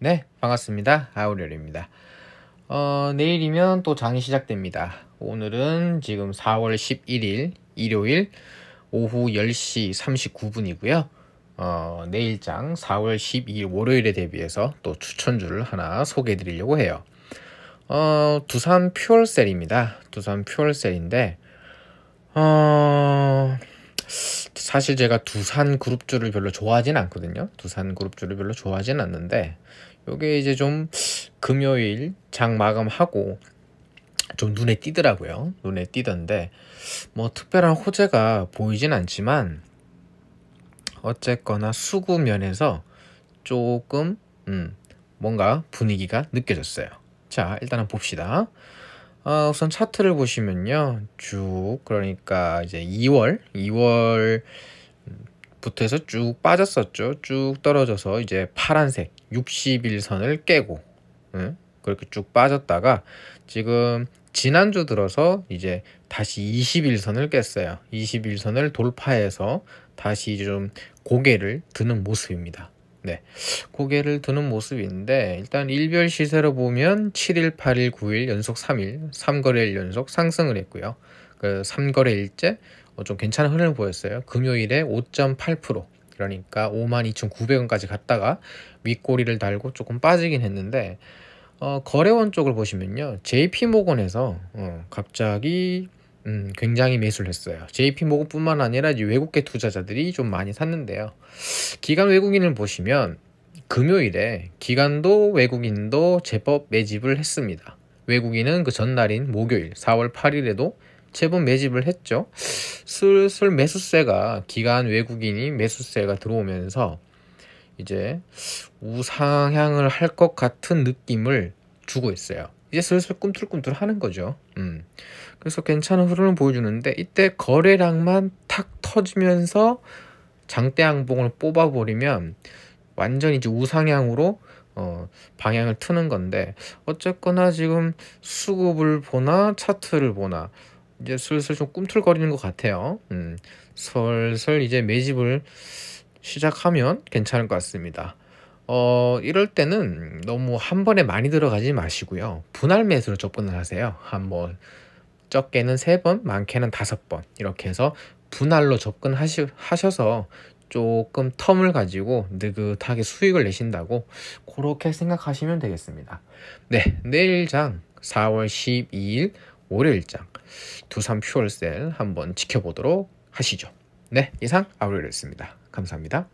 네, 반갑습니다. 아우렐입니다. 어, 내일이면 또 장이 시작됩니다. 오늘은 지금 4월 11일 일요일 오후 10시 39분이고요. 어, 내일 장 4월 12일 월요일에 대비해서 또 추천주를 하나 소개해 드리려고 해요. 어, 두산 퓨얼셀입니다. 두산 퓨얼셀인데 어... 사실 제가 두산 그룹주를 별로 좋아하진 않거든요. 두산 그룹주를 별로 좋아하진 않는데 요게 이제 좀 금요일 장 마감하고 좀 눈에 띄더라고요. 눈에 띄던데 뭐 특별한 호재가 보이진 않지만 어쨌거나 수구 면에서 조금 음, 뭔가 분위기가 느껴졌어요. 자 일단은 봅시다. 아, 우선 차트를 보시면요. 쭉 그러니까 이제 2월, 2월 부터 해서 쭉 빠졌었죠. 쭉 떨어져서 이제 파란색 60일선을 깨고 응? 그렇게 쭉 빠졌다가 지금 지난주 들어서 이제 다시 20일선을 깼어요. 20일선을 돌파해서 다시 좀 고개를 드는 모습입니다. 네, 고개를 드는 모습인데 일단 일별 시세로 보면 7일, 8일, 9일 연속 3일, 3거래일 연속 상승을 했고요. 그 3거래일째 어, 좀 괜찮은 흐름을 보였어요. 금요일에 5.8% 그러니까 52,900원까지 갔다가 윗꼬리를 달고 조금 빠지긴 했는데 어, 거래원 쪽을 보시면요. JP모건에서 어, 갑자기 음, 굉장히 매수했어요. JP 모건뿐만 아니라 외국계 투자자들이 좀 많이 샀는데요. 기간 외국인을 보시면 금요일에 기간도 외국인도 제법 매집을 했습니다. 외국인은 그 전날인 목요일 4월 8일에도 제법 매집을 했죠. 슬슬 매수세가 기간 외국인이 매수세가 들어오면서 이제 우상향을 할 것 같은 느낌을 주고 있어요. 이제 슬슬 꿈틀꿈틀 하는 거죠. 음. 그래서 괜찮은 흐름을 보여주는데 이때 거래량만 탁 터지면서 장대양봉을 뽑아버리면 완전 히 이제 우상향으로 어, 방향을 트는 건데 어쨌거나 지금 수급을 보나 차트를 보나 이제 슬슬 좀 꿈틀거리는 것 같아요. 음, 슬슬 이제 매집을 시작하면 괜찮을 것 같습니다. 어, 이럴 때는 너무 한 번에 많이 들어가지 마시고요. 분할 매수로 접근을 하세요. 한뭐 적게는 세번 많게는 다섯 번 이렇게 해서 분할로 접근하셔서 조금 텀을 가지고 느긋하게 수익을 내신다고 그렇게 생각하시면 되겠습니다. 네, 내일 장 4월 12일 월요일 장 두산 퓨얼셀 한번 지켜보도록 하시죠. 네, 이상 아우리였습니다 감사합니다.